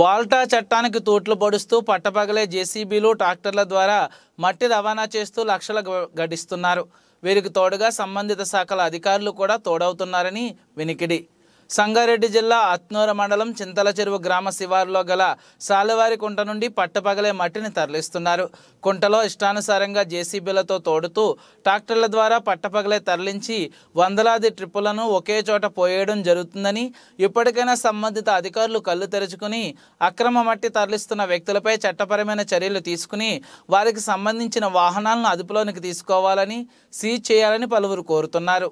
వాల్టా చట్టానికి తూట్లు పొడుస్తూ పట్టపగలే జేసీబీలు ట్రాక్టర్ల ద్వారా మట్టి రవాణా చేస్తూ లక్షల గడిస్తున్నారు వీరికి తోడుగా సంబంధిత శాఖల అధికారులు కూడా తోడవుతున్నారని వినికిడి సంగారెడ్డి జిల్లా అత్నూర మండలం చింతల చెరువు గ్రామ శివారులో గల సాలవారి కుంట నుండి పట్టపగలే మట్టిని తరలిస్తున్నారు కుంటలో ఇష్టానుసారంగా జేసీబీలతో తోడుతూ ట్రాక్టర్ల ద్వారా పట్టపగలే తరలించి వందలాది ట్రిప్పులను ఒకే చోట పోయడం జరుగుతుందని ఇప్పటికైనా సంబంధిత అధికారులు కళ్ళు తెరుచుకుని అక్రమ మట్టి తరలిస్తున్న వ్యక్తులపై చట్టపరమైన చర్యలు తీసుకుని వారికి సంబంధించిన వాహనాలను అదుపులోనికి తీసుకోవాలని సీజ్ చేయాలని పలువురు కోరుతున్నారు